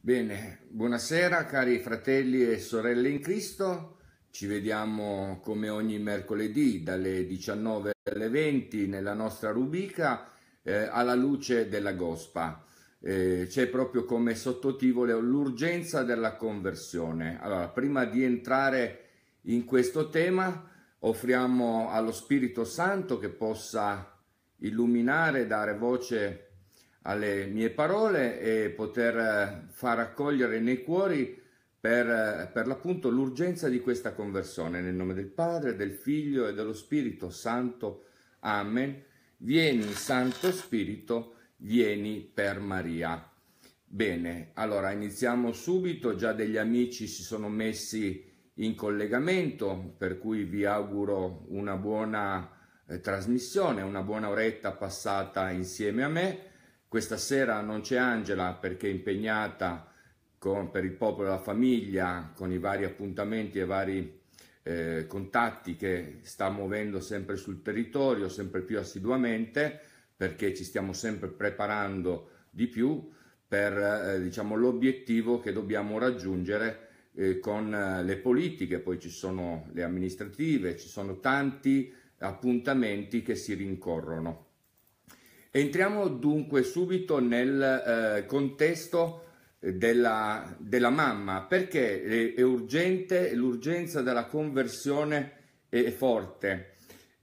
Bene, buonasera cari fratelli e sorelle in Cristo, ci vediamo come ogni mercoledì dalle 19 alle 20 nella nostra rubrica eh, alla luce della Gospa. Eh, c'è proprio come sottotitolo l'urgenza della conversione. Allora, prima di entrare in questo tema, offriamo allo Spirito Santo che possa illuminare, dare voce alle mie parole e poter eh, far accogliere nei cuori per, eh, per l'appunto l'urgenza di questa conversione. Nel nome del Padre, del Figlio e dello Spirito Santo. Amen. Vieni, Santo Spirito, vieni per Maria. Bene, allora iniziamo subito, già degli amici si sono messi in collegamento, per cui vi auguro una buona eh, trasmissione, una buona oretta passata insieme a me questa sera non c'è Angela perché è impegnata con, per il popolo e la famiglia, con i vari appuntamenti e vari eh, contatti che sta muovendo sempre sul territorio, sempre più assiduamente, perché ci stiamo sempre preparando di più per eh, diciamo, l'obiettivo che dobbiamo raggiungere eh, con eh, le politiche, poi ci sono le amministrative, ci sono tanti appuntamenti che si rincorrono. Entriamo dunque subito nel eh, contesto eh, della, della, mamma perché è, urgente, l'urgenza della conversione è, è forte.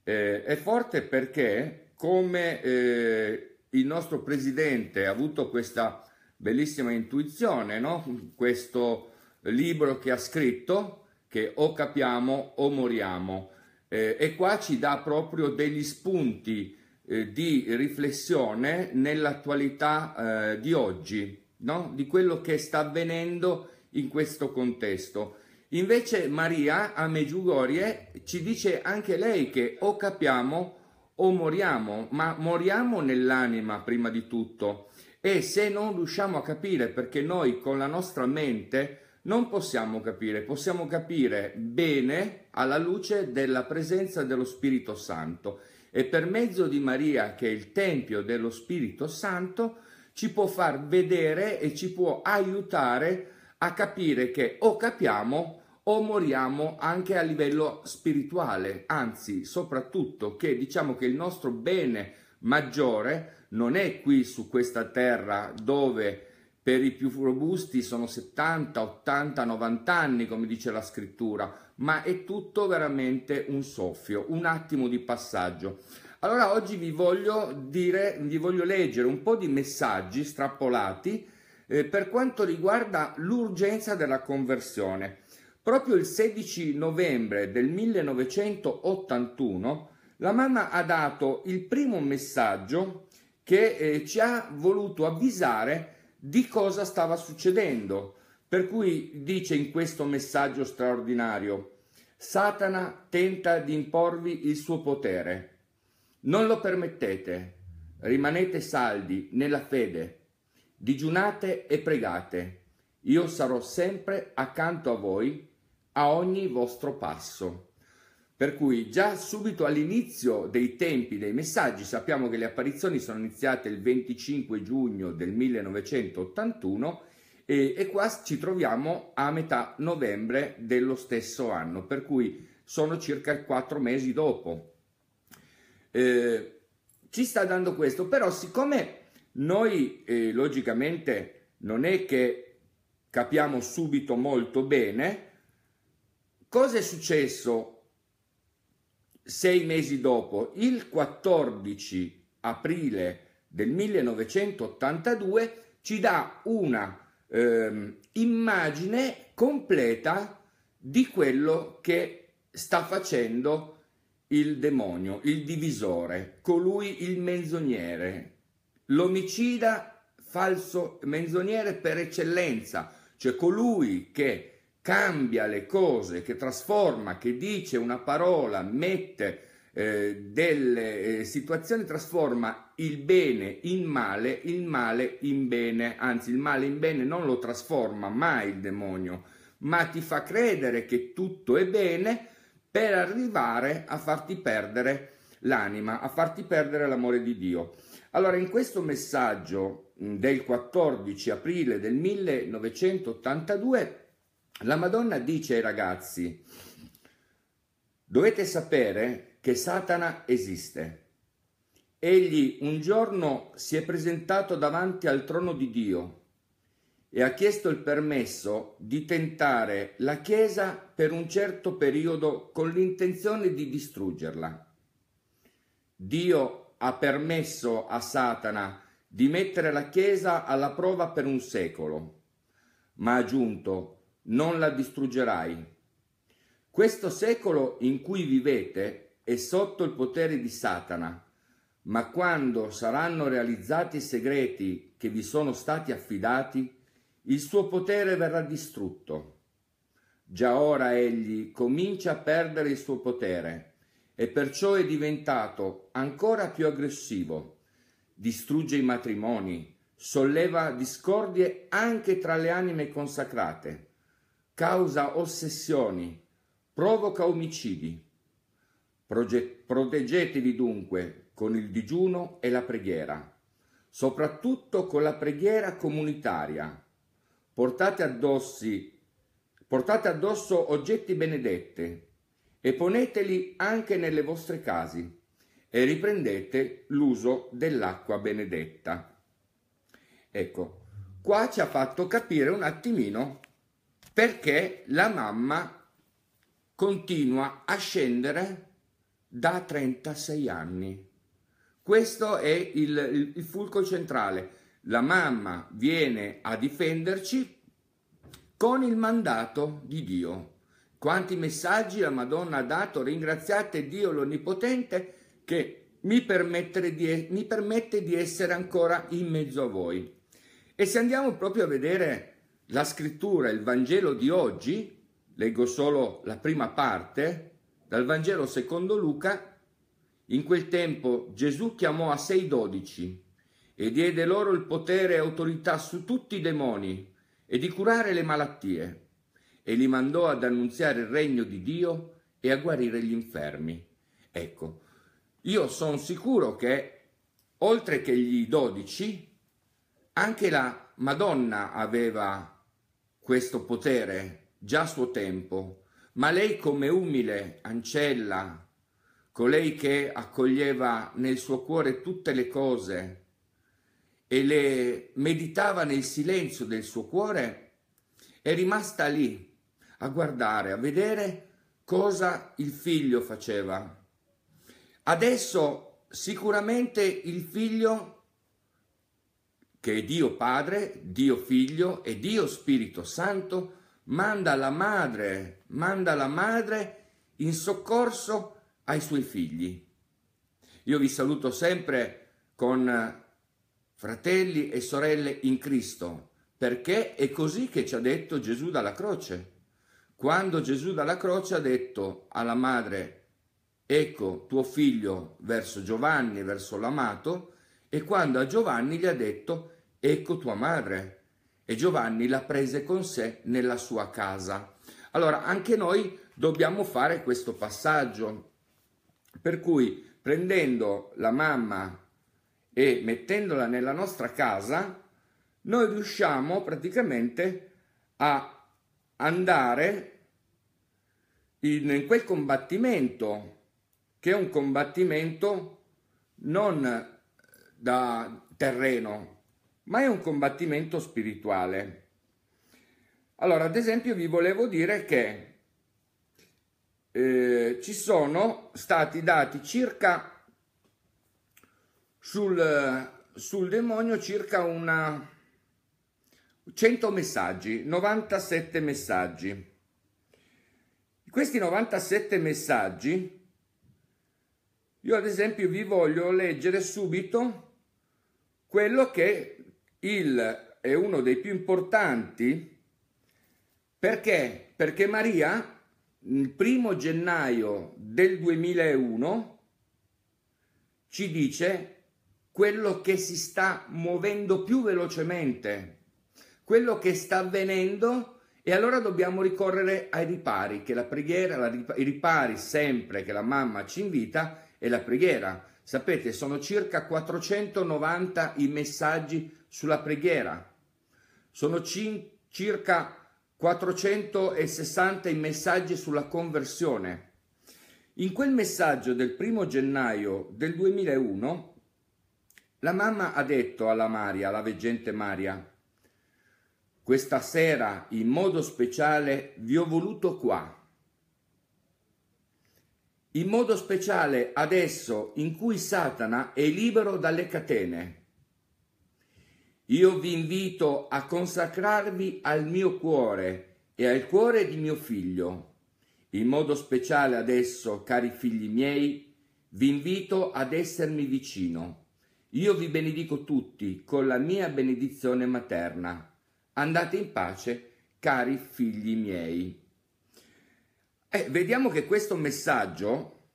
Eh, è forte perché come eh, il nostro presidente ha avuto questa bellissima intuizione, no? questo libro che ha scritto che o capiamo o moriamo eh, e qua ci dà proprio degli spunti eh, di riflessione nell'attualità eh, di oggi, no? di quello che sta avvenendo in questo contesto. Invece Maria a Meggiugorie ci dice anche lei che o capiamo o moriamo, ma moriamo nell'anima prima di tutto. E se non riusciamo a capire, perché noi con la nostra mente non possiamo capire, possiamo capire bene alla luce della presenza dello Spirito Santo e per mezzo di Maria, che è il Tempio dello Spirito Santo, ci può far vedere e ci può aiutare a capire che o capiamo o moriamo anche a livello spirituale, anzi soprattutto che diciamo che il nostro bene maggiore non è qui su questa terra dove per i più robusti sono 70, 80, 90 anni, come dice la scrittura, ma è tutto veramente un soffio, un attimo di passaggio. Allora oggi vi voglio dire, vi voglio leggere un po' di messaggi strappolati eh, per quanto riguarda l'urgenza della conversione. Proprio il 16 novembre del 1981 la mamma ha dato il primo messaggio che eh, ci ha voluto avvisare di cosa stava succedendo per cui dice in questo messaggio straordinario, Satana tenta di imporvi il suo potere. Non lo permettete, rimanete saldi nella fede, digiunate e pregate. Io sarò sempre accanto a voi a ogni vostro passo. Per cui già subito all'inizio dei tempi dei messaggi sappiamo che le apparizioni sono iniziate il 25 giugno del 1981 e, e qua ci troviamo a metà novembre dello stesso anno, per cui sono circa quattro mesi dopo. Eh, ci sta dando questo, però siccome noi eh, logicamente non è che capiamo subito molto bene, cosa è successo sei mesi dopo? Il 14 aprile del 1982 ci dà una eh, immagine completa di quello che sta facendo il demonio, il divisore, colui il menzognere, l'omicida falso menzognere per eccellenza, cioè colui che cambia le cose, che trasforma, che dice una parola, mette eh, delle eh, situazioni trasforma il bene in male, il male in bene, anzi il male in bene non lo trasforma mai il demonio, ma ti fa credere che tutto è bene per arrivare a farti perdere l'anima, a farti perdere l'amore di Dio. Allora, in questo messaggio mm, del 14 aprile del 1982, la Madonna dice ai ragazzi, dovete sapere che Satana esiste. Egli un giorno si è presentato davanti al trono di Dio e ha chiesto il permesso di tentare la Chiesa per un certo periodo con l'intenzione di distruggerla. Dio ha permesso a Satana di mettere la Chiesa alla prova per un secolo, ma ha aggiunto non la distruggerai. Questo secolo in cui vivete e sotto il potere di Satana, ma quando saranno realizzati i segreti che vi sono stati affidati, il suo potere verrà distrutto. Già ora egli comincia a perdere il suo potere e perciò è diventato ancora più aggressivo. Distrugge i matrimoni, solleva discordie anche tra le anime consacrate, causa ossessioni, provoca omicidi Proteggetevi dunque con il digiuno e la preghiera, soprattutto con la preghiera comunitaria. Portate, addossi, portate addosso oggetti benedetti e poneteli anche nelle vostre case e riprendete l'uso dell'acqua benedetta. Ecco, qua ci ha fatto capire un attimino perché la mamma continua a scendere da 36 anni. Questo è il, il, fulcro centrale. La mamma viene a difenderci con il mandato di Dio. Quanti messaggi la Madonna ha dato, ringraziate Dio l'Onnipotente che mi, di, mi permette di essere ancora in mezzo a voi. E se andiamo proprio a vedere la scrittura, il Vangelo di oggi, leggo solo la prima parte, dal Vangelo secondo Luca, in quel tempo Gesù chiamò a sé i dodici e diede loro il potere e autorità su tutti i demoni e di curare le malattie e li mandò ad annunziare il regno di Dio e a guarire gli infermi. Ecco, io sono sicuro che oltre che gli dodici, anche la Madonna aveva questo potere già a suo tempo ma lei come umile ancella, colei che accoglieva nel suo cuore tutte le cose e le meditava nel silenzio del suo cuore, è rimasta lì a guardare, a vedere cosa il figlio faceva. Adesso sicuramente il figlio, che è Dio Padre, Dio Figlio e Dio Spirito Santo, manda la madre, manda la madre in soccorso ai suoi figli. Io vi saluto sempre con eh, fratelli e sorelle in Cristo, perché è così che ci ha detto Gesù dalla croce. Quando Gesù dalla croce ha detto alla madre, ecco tuo figlio verso Giovanni, verso l'amato, e quando a Giovanni gli ha detto, ecco tua madre e Giovanni la prese con sé nella sua casa. Allora, anche noi dobbiamo fare questo passaggio. Per cui, prendendo la mamma e mettendola nella nostra casa, noi riusciamo praticamente a andare in, quel combattimento, che è un combattimento non da terreno, ma è un combattimento spirituale. Allora, ad esempio, vi volevo dire che eh, ci sono stati dati circa sul, sul demonio circa una 100 messaggi, 97 messaggi. Questi 97 messaggi io ad esempio vi voglio leggere subito quello che il, è uno dei più importanti perché? Perché Maria il primo gennaio del 2001 ci dice quello che si sta muovendo più velocemente, quello che sta avvenendo e allora dobbiamo ricorrere ai ripari, che la preghiera, la, i ripari sempre che la mamma ci invita è la preghiera. Sapete, sono circa 490 i messaggi sulla preghiera. Sono cin- circa 460 i messaggi sulla conversione. In quel messaggio del primo gennaio del 2001, la mamma ha detto alla Maria, alla veggente Maria, questa sera in modo speciale vi ho voluto qua. In modo speciale adesso in cui Satana è libero dalle catene io vi invito a consacrarvi al mio cuore e al cuore di mio figlio. In modo speciale adesso, cari figli miei, vi invito ad essermi vicino. Io vi benedico tutti con la mia benedizione materna. Andate in pace, cari figli miei. Eh, vediamo che questo messaggio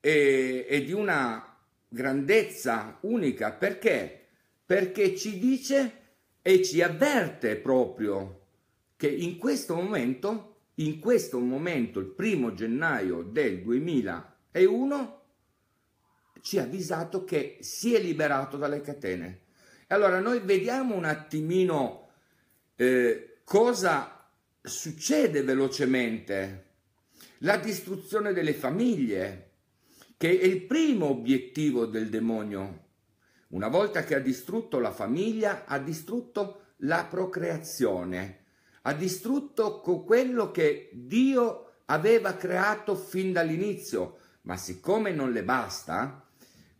è, è di una grandezza unica perché perché ci dice e ci avverte proprio che in questo momento, in questo momento, il primo gennaio del 2001, ci ha avvisato che si è liberato dalle catene. Allora noi vediamo un attimino eh, cosa succede velocemente. La distruzione delle famiglie, che è il primo obiettivo del demonio una volta che ha distrutto la famiglia, ha distrutto la procreazione, ha distrutto quello che Dio aveva creato fin dall'inizio, ma siccome non le basta,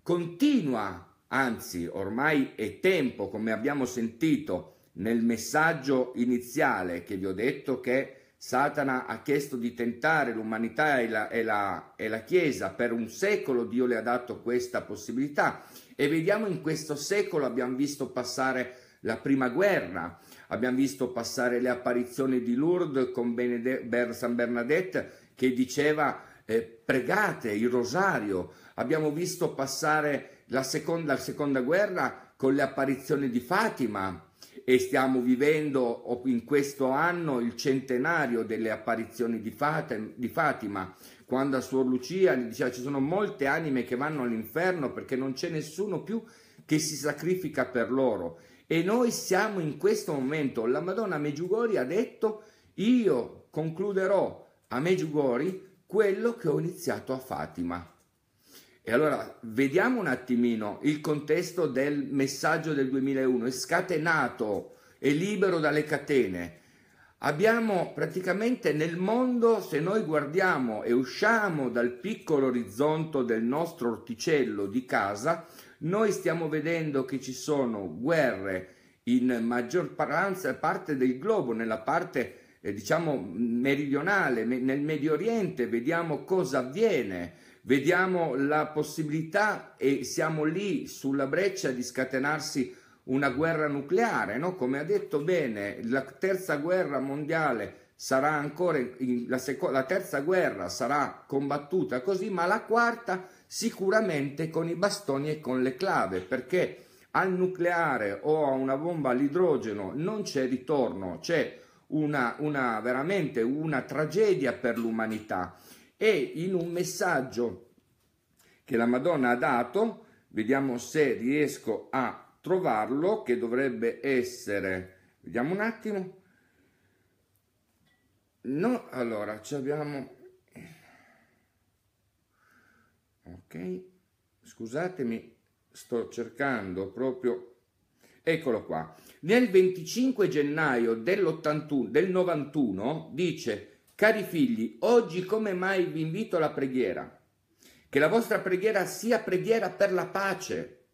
continua, anzi ormai è tempo, come abbiamo sentito nel messaggio iniziale che vi ho detto che Satana ha chiesto di tentare l'umanità e la, e la, e la Chiesa, per un secolo Dio le ha dato questa possibilità e vediamo in questo secolo, abbiamo visto passare la prima guerra, abbiamo visto passare le apparizioni di Lourdes con Benede- San Bernadette che diceva eh, pregate il rosario, abbiamo visto passare la seconda, la seconda guerra con le apparizioni di Fatima, e stiamo vivendo in questo anno il centenario delle apparizioni di, Fatima, quando a Suor Lucia diceva ci sono molte anime che vanno all'inferno perché non c'è nessuno più che si sacrifica per loro. E noi siamo in questo momento, la Madonna Meggiugori ha detto io concluderò a Meggiugori quello che ho iniziato a Fatima. E allora vediamo un attimino il contesto del messaggio del 2001, è scatenato, è libero dalle catene. Abbiamo praticamente nel mondo, se noi guardiamo e usciamo dal piccolo orizzonte del nostro orticello di casa, noi stiamo vedendo che ci sono guerre in maggior parte del globo, nella parte eh, diciamo meridionale, nel Medio Oriente, vediamo cosa avviene vediamo la possibilità e siamo lì sulla breccia di scatenarsi una guerra nucleare, no? come ha detto bene, la terza guerra mondiale sarà ancora in, la, seco- la terza guerra sarà combattuta così, ma la quarta sicuramente con i bastoni e con le clave, perché al nucleare o a una bomba all'idrogeno non c'è ritorno, c'è una, una veramente una tragedia per l'umanità e in un messaggio che la Madonna ha dato, vediamo se riesco a trovarlo, che dovrebbe essere, vediamo un attimo, no, allora, ci abbiamo, ok, scusatemi, sto cercando proprio, eccolo qua, nel 25 gennaio dell'81, del 91, dice, Cari figli, oggi come mai vi invito alla preghiera? Che la vostra preghiera sia preghiera per la pace.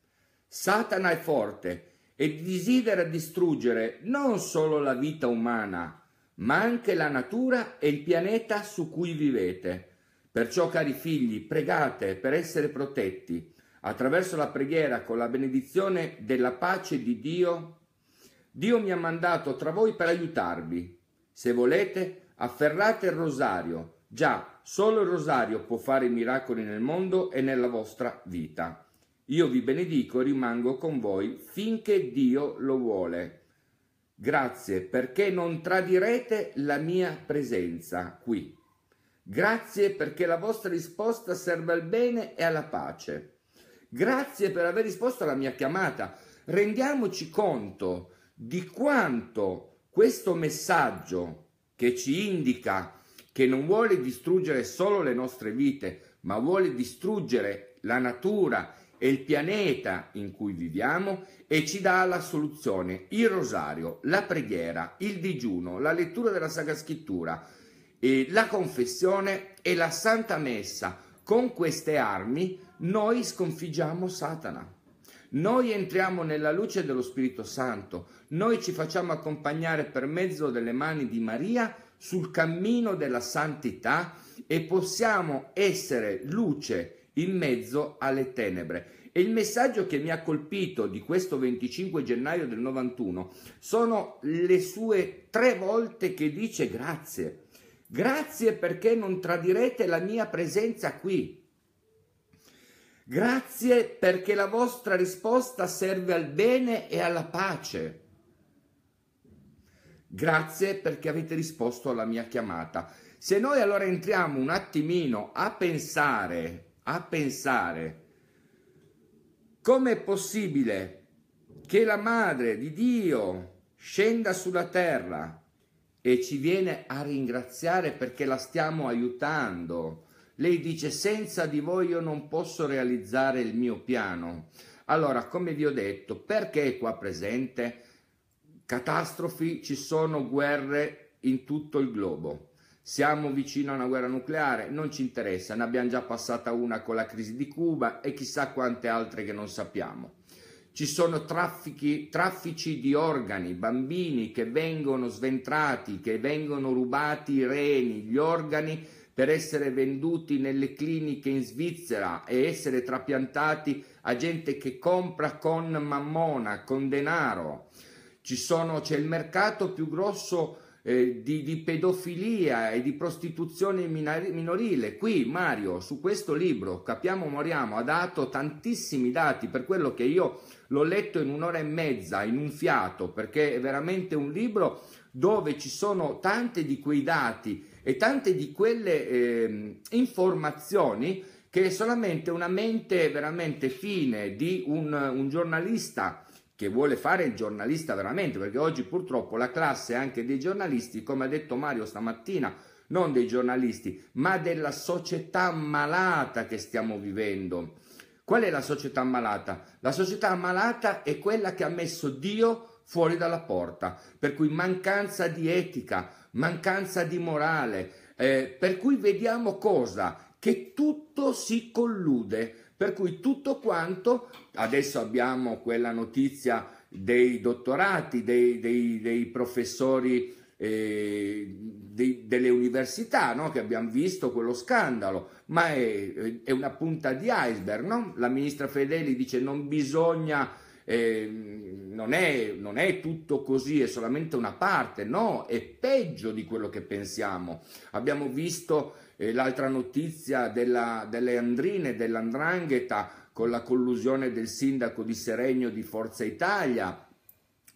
Satana è forte e desidera distruggere non solo la vita umana, ma anche la natura e il pianeta su cui vivete. Perciò, cari figli, pregate per essere protetti attraverso la preghiera con la benedizione della pace di Dio. Dio mi ha mandato tra voi per aiutarvi. Se volete, Afferrate il rosario. Già, solo il rosario può fare miracoli nel mondo e nella vostra vita. Io vi benedico e rimango con voi finché Dio lo vuole. Grazie perché non tradirete la mia presenza qui. Grazie perché la vostra risposta serve al bene e alla pace. Grazie per aver risposto alla mia chiamata. Rendiamoci conto di quanto questo messaggio che ci indica che non vuole distruggere solo le nostre vite, ma vuole distruggere la natura e il pianeta in cui viviamo e ci dà la soluzione, il rosario, la preghiera, il digiuno, la lettura della Sacra Scrittura, eh, la confessione e la Santa Messa. Con queste armi noi sconfiggiamo Satana. Noi entriamo nella luce dello Spirito Santo, noi ci facciamo accompagnare per mezzo delle mani di Maria sul cammino della santità e possiamo essere luce in mezzo alle tenebre. E il messaggio che mi ha colpito di questo 25 gennaio del 91 sono le sue tre volte che dice grazie. Grazie perché non tradirete la mia presenza qui. Grazie perché la vostra risposta serve al bene e alla pace. Grazie perché avete risposto alla mia chiamata. Se noi allora entriamo un attimino a pensare, a pensare, come è possibile che la madre di Dio scenda sulla terra e ci viene a ringraziare perché la stiamo aiutando? Lei dice senza di voi io non posso realizzare il mio piano. Allora, come vi ho detto, perché è qua presente? Catastrofi, ci sono guerre in tutto il globo. Siamo vicino a una guerra nucleare, non ci interessa, ne abbiamo già passata una con la crisi di Cuba e chissà quante altre che non sappiamo. Ci sono traffici, traffici di organi, bambini che vengono sventrati, che vengono rubati i reni, gli organi per essere venduti nelle cliniche in Svizzera e essere trapiantati a gente che compra con mammona, con denaro. Sono, c'è il mercato più grosso eh, di, di, pedofilia e di prostituzione minorile. Qui Mario, su questo libro, Capiamo Moriamo, ha dato tantissimi dati, per quello che io l'ho letto in un'ora e mezza, in un fiato, perché è veramente un libro dove ci sono tanti di quei dati e tante di quelle eh, informazioni che solamente una mente veramente fine di un, un giornalista che vuole fare il giornalista veramente, perché oggi purtroppo la classe anche dei giornalisti, come ha detto Mario stamattina, non dei giornalisti, ma della società malata che stiamo vivendo. Qual è la società malata? La società malata è quella che ha messo Dio fuori dalla porta, per cui mancanza di etica, mancanza di morale, eh, per cui vediamo cosa? Che tutto si collude, per cui tutto quanto, adesso abbiamo quella notizia dei dottorati, dei, dei, dei professori eh, dei, delle università, no? che abbiamo visto quello scandalo, ma è, è una punta di iceberg. No? La ministra Fedeli dice non bisogna eh, non, è, non è tutto così, è solamente una parte, no, è peggio di quello che pensiamo. Abbiamo visto eh, l'altra notizia della, delle Andrine, dell'Andrangheta, con la collusione del sindaco di Seregno di Forza Italia,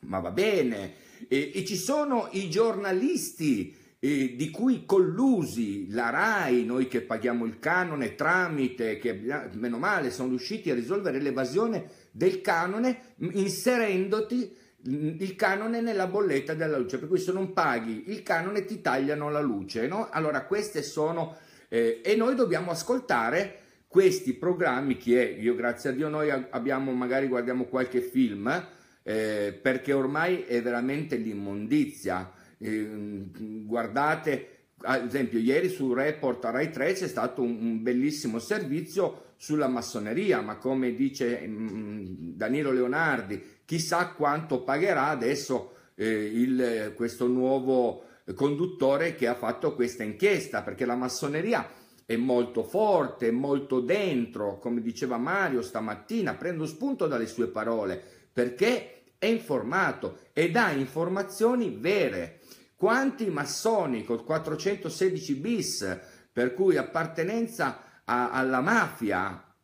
ma va bene. E, e ci sono i giornalisti eh, di cui collusi la RAI, noi che paghiamo il canone tramite, che meno male sono riusciti a risolvere l'evasione del canone inserendoti il canone nella bolletta della luce, per cui se non paghi il canone ti tagliano la luce, no? Allora queste sono eh, e noi dobbiamo ascoltare questi programmi che io grazie a Dio noi abbiamo magari guardiamo qualche film eh, perché ormai è veramente l'immondizia eh, guardate ad esempio ieri sul report a Rai 3 c'è stato un, un, bellissimo servizio sulla massoneria ma come dice mh, mm, Danilo Leonardi chissà quanto pagherà adesso eh, il, questo nuovo conduttore che ha fatto questa inchiesta perché la massoneria è molto forte, molto dentro come diceva Mario stamattina prendo spunto dalle sue parole perché è informato e dà informazioni vere quanti massoni col 416 bis, per cui appartenenza a, alla mafia,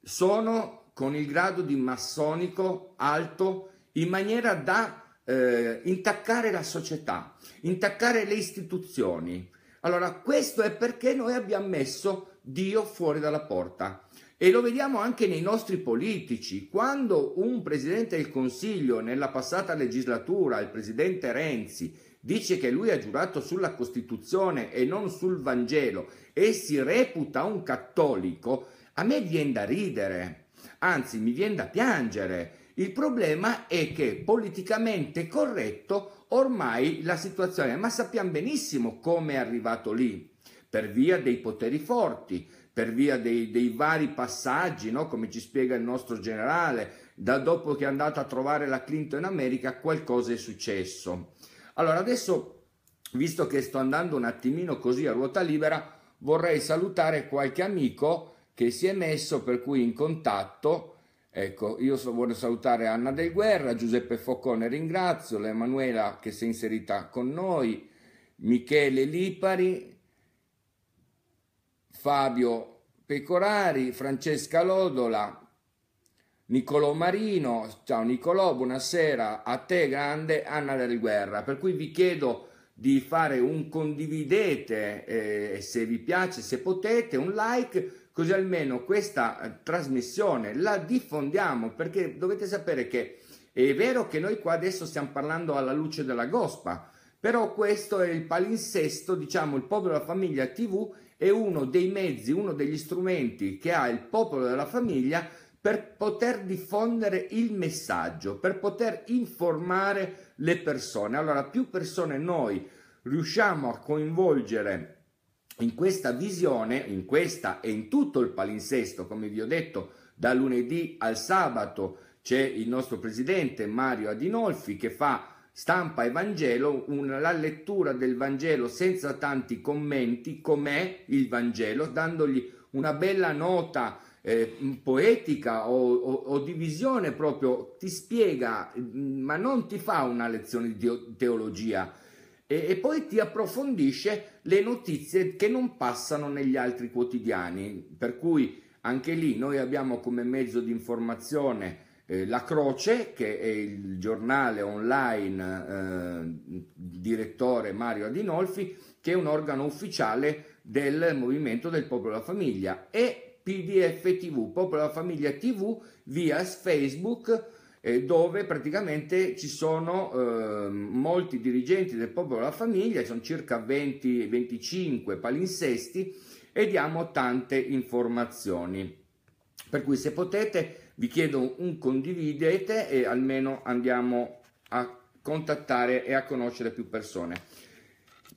sono con il grado di massonico alto in maniera da eh, intaccare la società, intaccare le istituzioni. Allora, questo è perché noi abbiamo messo Dio fuori dalla porta. E lo vediamo anche nei nostri politici. Quando un presidente del Consiglio nella passata legislatura, il presidente Renzi, dice che lui ha giurato sulla Costituzione e non sul Vangelo e si reputa un cattolico, a me viene da ridere, anzi mi viene da piangere. Il problema è che politicamente corretto ormai la situazione, ma sappiamo benissimo come è arrivato lì, per via dei poteri forti per via dei, dei vari passaggi, no? come ci spiega il nostro generale, da dopo che è andata a trovare la Clinton in America qualcosa è successo. Allora adesso, visto che sto andando un attimino così a ruota libera, vorrei salutare qualche amico che si è messo per cui in contatto. Ecco, io so, voglio salutare Anna Del Guerra, Giuseppe Foccone ringrazio, Emanuela che si è inserita con noi, Michele Lipari, Fabio Pecorari, Francesca Lodola, Niccolò Marino, ciao Niccolò, buonasera a te grande Anna del Guerra, per cui vi chiedo di fare un condividete eh, se vi piace, se potete, un like, così almeno questa eh, trasmissione la diffondiamo perché dovete sapere che è vero che noi qua adesso stiamo parlando alla luce della gospa, però questo è il palinsesto, diciamo il povero famiglia TV è uno dei mezzi, uno degli strumenti che ha il popolo della famiglia per poter diffondere il messaggio, per poter informare le persone. Allora, più persone noi riusciamo a coinvolgere in questa visione, in questa e in tutto il palinsesto, come vi ho detto, da lunedì al sabato c'è il nostro presidente Mario Adinolfi che fa stampa e Vangelo, una, la lettura del Vangelo senza tanti commenti, com'è il Vangelo, dandogli una bella nota eh, poetica o, o, o, di visione proprio, ti spiega, ma non ti fa una lezione di teologia. E, e poi ti approfondisce le notizie che non passano negli altri quotidiani, per cui anche lì noi abbiamo come mezzo di informazione eh, la Croce, che è il giornale online eh, direttore Mario Adinolfi, che è un organo ufficiale del Movimento del Popolo della Famiglia, e PDF TV, Popolo della Famiglia TV, via Facebook, eh, dove praticamente ci sono eh, molti dirigenti del popolo della famiglia, sono circa 20-25 palinsesti e diamo tante informazioni. Per cui se potete vi chiedo un condividete e almeno andiamo a contattare e a conoscere più persone.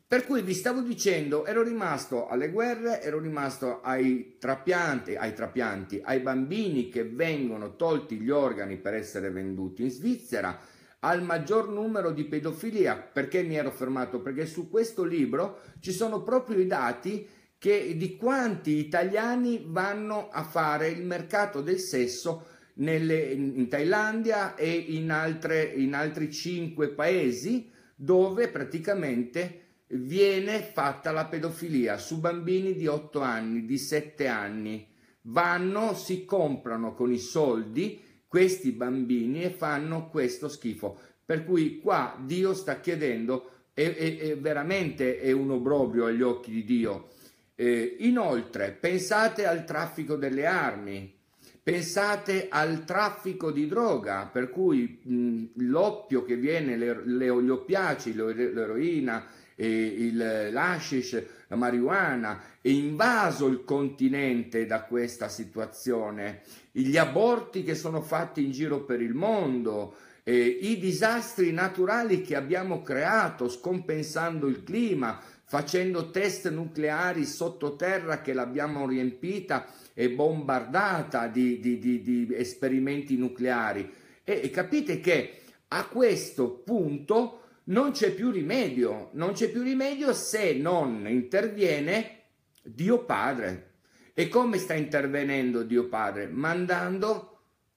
Per cui vi stavo dicendo, ero rimasto alle guerre, ero rimasto ai trapianti, ai trapianti, ai bambini che vengono tolti gli organi per essere venduti in Svizzera, al maggior numero di pedofilia. Perché mi ero fermato? Perché su questo libro ci sono proprio i dati che, di quanti italiani vanno a fare il mercato del sesso nelle, in Thailandia e in, altre, in altri cinque paesi dove praticamente viene fatta la pedofilia su bambini di 8 anni, di 7 anni. Vanno, si comprano con i soldi questi bambini e fanno questo schifo. Per cui qua Dio sta chiedendo, è, è, è veramente è un obbrobrio agli occhi di Dio. Eh, inoltre, pensate al traffico delle armi, Pensate al traffico di droga, per cui mh, l'oppio che viene, le, le, gli oppiaci, l'eroina, il, l'ashish, la marijuana, è invaso il continente da questa situazione, gli aborti che sono fatti in giro per il mondo, eh, i disastri naturali che abbiamo creato scompensando il clima, facendo test nucleari sottoterra che l'abbiamo riempita è bombardata di, di, di, di esperimenti nucleari e, e capite che a questo punto non c'è più rimedio, non c'è più rimedio se non interviene Dio Padre. E come sta intervenendo Dio Padre? Mandando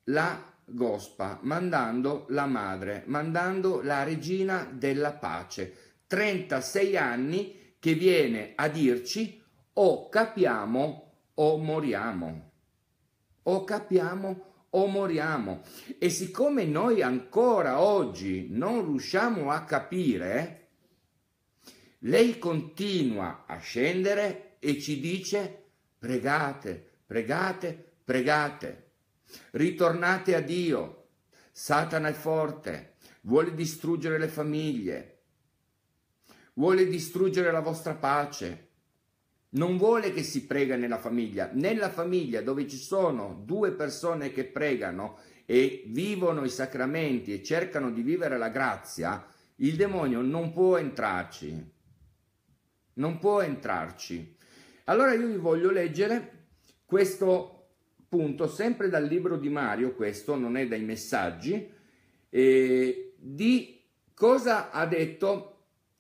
la gospa, mandando la madre, mandando la regina della pace. 36 anni che viene a dirci o oh, capiamo o moriamo. O capiamo o moriamo. E siccome noi ancora oggi non riusciamo a capire, lei continua a scendere e ci dice pregate, pregate, pregate. Ritornate a Dio. Satana è forte, vuole distruggere le famiglie, vuole distruggere la vostra pace, non vuole che si prega nella famiglia. Nella famiglia dove ci sono due persone che pregano e vivono i sacramenti e cercano di vivere la grazia, il demonio non può entrarci. Non può entrarci. Allora io vi voglio leggere questo punto, sempre dal libro di Mario, questo non è dai messaggi, eh, di cosa ha detto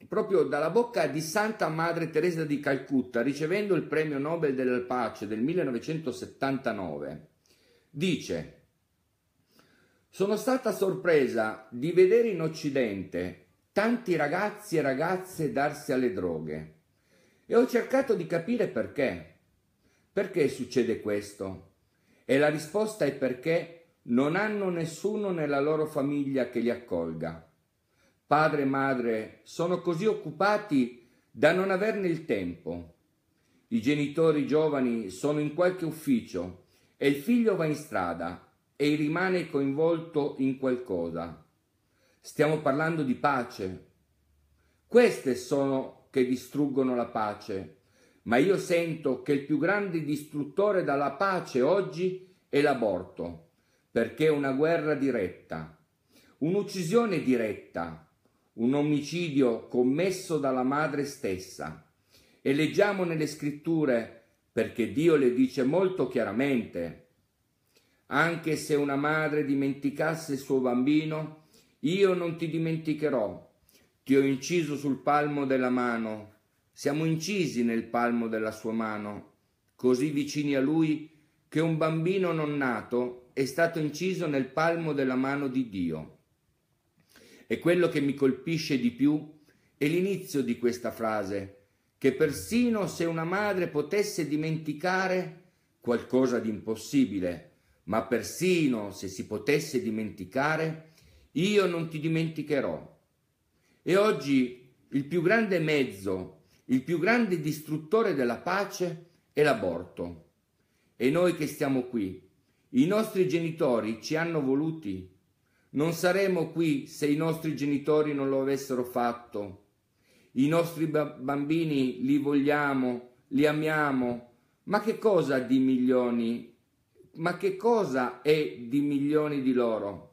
proprio dalla bocca di Santa Madre Teresa di Calcutta, ricevendo il premio Nobel della pace del 1979, dice: Sono stata sorpresa di vedere in Occidente tanti ragazzi e ragazze darsi alle droghe e ho cercato di capire perché. Perché succede questo? E la risposta è perché non hanno nessuno nella loro famiglia che li accolga padre e madre sono così occupati da non averne il tempo. I genitori giovani sono in qualche ufficio e il figlio va in strada e rimane coinvolto in qualcosa. Stiamo parlando di pace. Queste sono che distruggono la pace, ma io sento che il più grande distruttore della pace oggi è l'aborto, perché è una guerra diretta, un'uccisione diretta, un omicidio commesso dalla madre stessa. E leggiamo nelle scritture perché Dio le dice molto chiaramente, anche se una madre dimenticasse il suo bambino, io non ti dimenticherò, ti ho inciso sul palmo della mano, siamo incisi nel palmo della sua mano, così vicini a lui che un bambino non nato è stato inciso nel palmo della mano di Dio. E quello che mi colpisce di più è l'inizio di questa frase, che persino se una madre potesse dimenticare qualcosa di impossibile, ma persino se si potesse dimenticare, io non ti dimenticherò. E oggi il più grande mezzo, il più grande distruttore della pace è l'aborto. E noi che stiamo qui, i nostri genitori ci hanno voluti, non saremmo qui se i nostri genitori non lo avessero fatto. I nostri bambini li vogliamo, li amiamo, ma che cosa di milioni? Ma che cosa è di milioni di loro?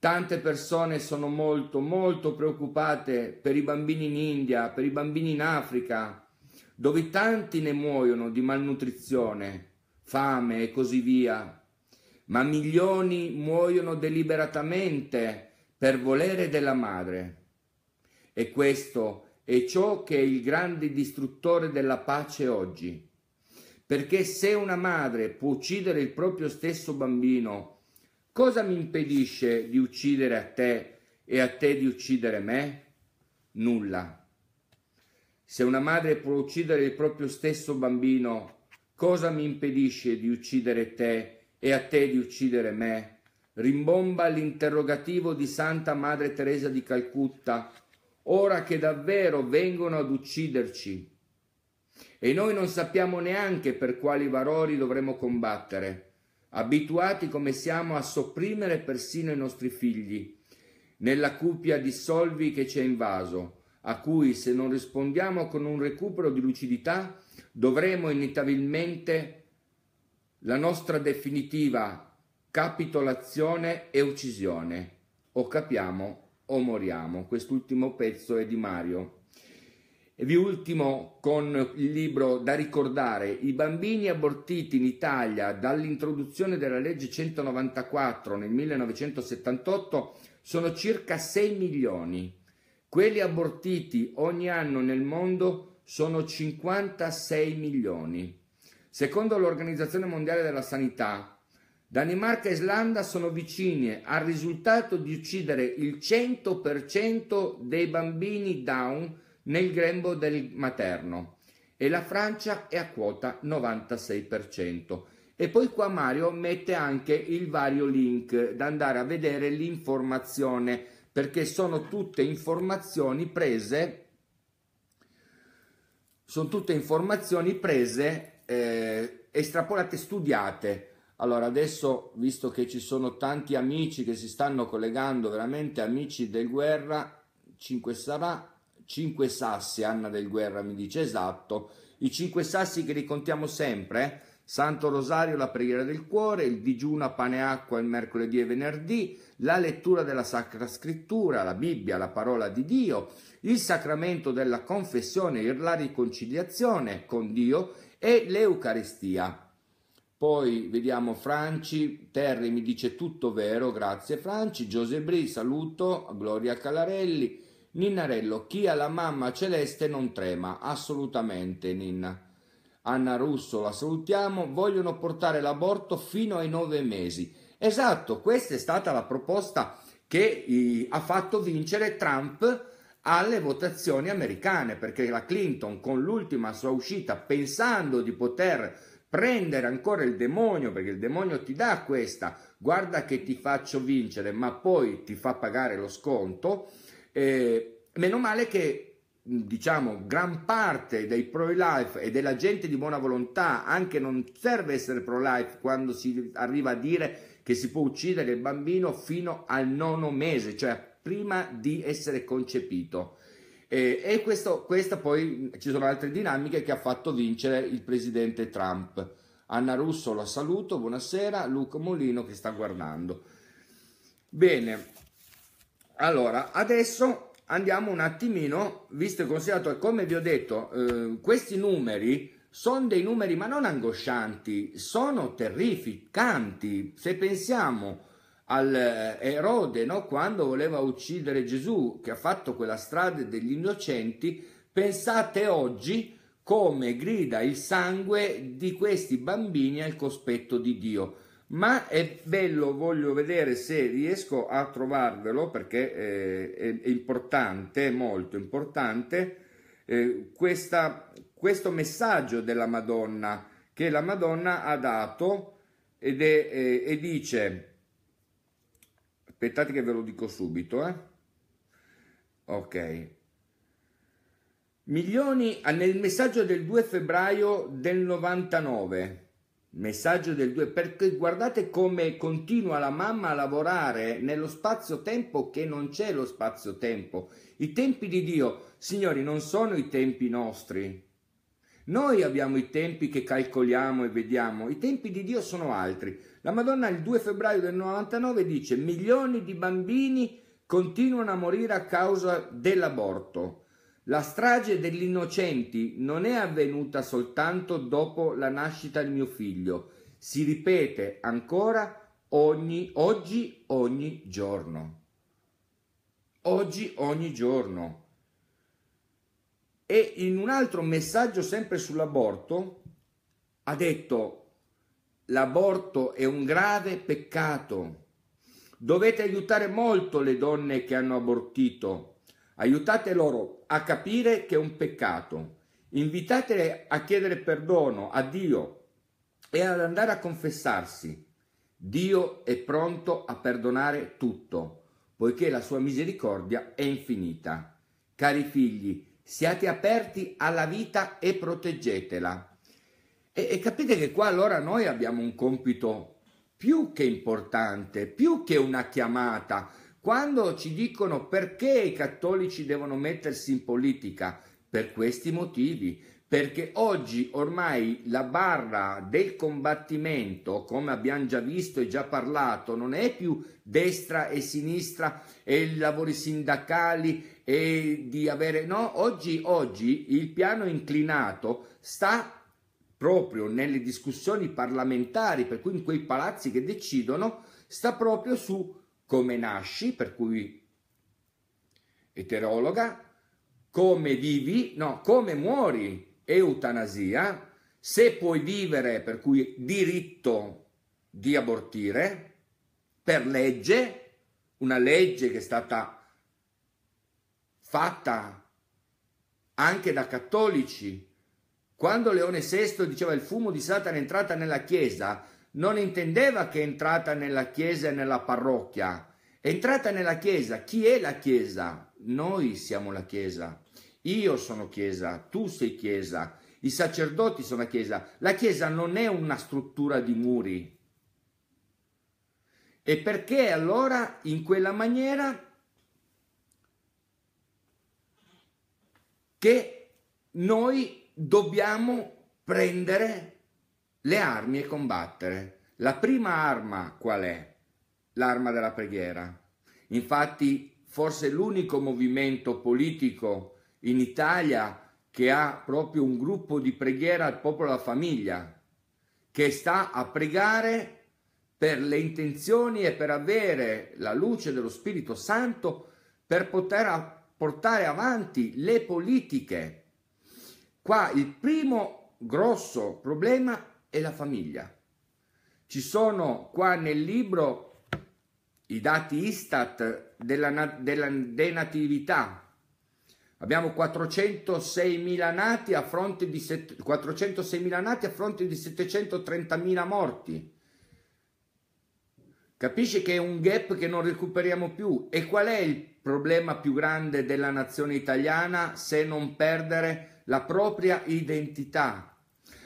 Tante persone sono molto, molto preoccupate per i bambini in India, per i bambini in Africa, dove tanti ne muoiono di malnutrizione, fame e così via ma milioni muoiono deliberatamente per volere della madre. E questo è ciò che è il grande distruttore della pace oggi. Perché se una madre può uccidere il proprio stesso bambino, cosa mi impedisce di uccidere a te e a te di uccidere me? Nulla. Se una madre può uccidere il proprio stesso bambino, cosa mi impedisce di uccidere te e a te di uccidere me. Rimbomba l'interrogativo di Santa Madre Teresa di Calcutta, ora che davvero vengono ad ucciderci. E noi non sappiamo neanche per quali valori dovremo combattere, abituati come siamo a sopprimere persino i nostri figli, nella cuppia di solvi che ci ha invaso a cui se non rispondiamo con un recupero di lucidità dovremo inevitabilmente la nostra definitiva capitolazione e uccisione. O capiamo o moriamo. Quest'ultimo pezzo è di Mario. E vi ultimo con il libro da ricordare, i bambini abortiti in Italia dall'introduzione della legge 194 nel 1978 sono circa 6 milioni. Quelli abortiti ogni anno nel mondo sono 56 milioni. Secondo l'Organizzazione Mondiale della Sanità, Danimarca e Islanda sono vicine al risultato di uccidere il 100% dei bambini down nel grembo del materno e la Francia è a quota 96%. E poi qua Mario mette anche il vario link da andare a vedere l'informazione perché sono tutte informazioni prese sono tutte informazioni prese eh, estrapolate, studiate. Allora, adesso, visto che ci sono tanti amici che si stanno collegando, veramente amici del Guerra, 5 sarà, 5 sassi, Anna del Guerra mi dice esatto, i 5 sassi che ricontiamo sempre, eh? Santo Rosario, la preghiera del cuore, il digiuno a pane e acqua il mercoledì e venerdì, la lettura della Sacra Scrittura, la Bibbia, la parola di Dio, il sacramento della confessione e la riconciliazione con Dio e l'Eucaristia. Poi vediamo Franci, Terry mi dice tutto vero, grazie Franci, Giusebri saluto, Gloria Calarelli, Ninnarello, chi ha la mamma celeste non trema, assolutamente Ninna. Anna Russo la salutiamo, vogliono portare l'aborto fino ai nove mesi. Esatto, questa è stata la proposta che eh, ha fatto vincere Trump alle votazioni americane, perché la Clinton con l'ultima sua uscita, pensando di poter prendere ancora il demonio, perché il demonio ti dà questa, guarda che ti faccio vincere, ma poi ti fa pagare lo sconto, eh, meno male che diciamo gran parte dei pro-life e della gente di buona volontà, anche non serve essere pro-life quando si arriva a dire che si può uccidere il bambino fino al nono mese, cioè a prima di essere concepito. Eh, e questo, questa poi ci sono altre dinamiche che ha fatto vincere il presidente Trump. Anna Russo la saluto, buonasera, Luca Molino che sta guardando. Bene, allora adesso andiamo un attimino, visto e considerato come vi ho detto, eh, questi numeri sono dei numeri ma non angoscianti, sono terrificanti. Se pensiamo al eh, Erode, no? quando voleva uccidere Gesù, che ha fatto quella strada degli innocenti, pensate oggi come grida il sangue di questi bambini al cospetto di Dio. Ma è bello, voglio vedere se riesco a trovarvelo perché è, eh, è importante, è molto importante, eh, questa, questo messaggio della Madonna che la Madonna ha dato ed è, eh, e dice aspettate che ve lo dico subito, eh? Ok. Milioni ah, nel messaggio del 2 febbraio del 99. Messaggio del 2 perché guardate come continua la mamma a lavorare nello spazio-tempo che non c'è lo spazio-tempo. I tempi di Dio, signori, non sono i tempi nostri. Noi abbiamo i tempi che calcoliamo e vediamo, i tempi di Dio sono altri. La Madonna il 2 febbraio del 99 dice milioni di bambini continuano a morire a causa dell'aborto. La strage degli innocenti non è avvenuta soltanto dopo la nascita di mio figlio, si ripete ancora ogni, oggi ogni giorno. Oggi ogni giorno. E in un altro messaggio sempre sull'aborto ha detto L'aborto è un grave peccato. Dovete aiutare molto le donne che hanno abortito. Aiutate loro a capire che è un peccato. Invitatele a chiedere perdono a Dio e ad andare a confessarsi. Dio è pronto a perdonare tutto, poiché la sua misericordia è infinita. Cari figli, siate aperti alla vita e proteggetela. E, e capite che qua allora noi abbiamo un compito più che importante, più che una chiamata. Quando ci dicono perché i cattolici devono mettersi in politica, per questi motivi, perché oggi ormai la barra del combattimento, come abbiamo già visto e già parlato, non è più destra e sinistra e i lavori sindacali e di avere... No, oggi, oggi il piano inclinato sta proprio nelle discussioni parlamentari, per cui in quei palazzi che decidono, sta proprio su come nasci, per cui eterologa, come vivi, no, come muori, eutanasia, se puoi vivere, per cui diritto di abortire, per legge, una legge che è stata fatta anche da cattolici quando Leone VI diceva il fumo di Satana è entrata nella Chiesa, non intendeva che è entrata nella Chiesa e nella parrocchia. È entrata nella Chiesa. Chi è la Chiesa? Noi siamo la Chiesa. Io sono Chiesa, tu sei Chiesa, i sacerdoti sono la Chiesa. La Chiesa non è una struttura di muri. E perché allora in quella maniera che noi dobbiamo prendere le armi e combattere. La prima arma qual è? L'arma della preghiera. Infatti forse l'unico movimento politico in Italia che ha proprio un gruppo di preghiera al popolo e alla famiglia, che sta a pregare per le intenzioni e per avere la luce dello Spirito Santo per poter portare avanti le politiche Qua il primo grosso problema è la famiglia. Ci sono qua nel libro i dati Istat della, della denatività. Abbiamo 406.000 nati a fronte di, set, 406.000 nati a fronte di 730.000 morti. Capisci che è un gap che non recuperiamo più. E qual è il problema più grande della nazione italiana se non perdere la propria identità.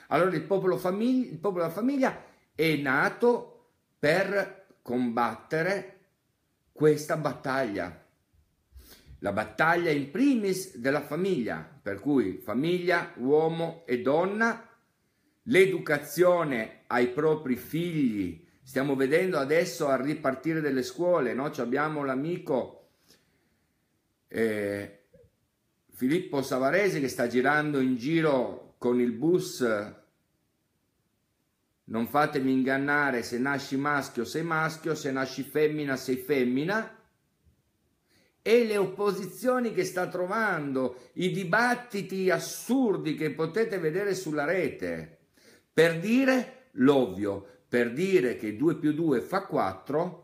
Allora il popolo, famig- il popolo della famiglia è nato per combattere questa battaglia. La battaglia in primis della famiglia, per cui famiglia, uomo e donna, l'educazione ai propri figli. Stiamo vedendo adesso a ripartire delle scuole, no? Abbiamo l'amico eh, Filippo Savarese che sta girando in giro con il bus. Non fatemi ingannare, se nasci maschio sei maschio, se nasci femmina sei femmina. E le opposizioni che sta trovando, i dibattiti assurdi che potete vedere sulla rete, per dire l'ovvio, per dire che 2 più 2 fa 4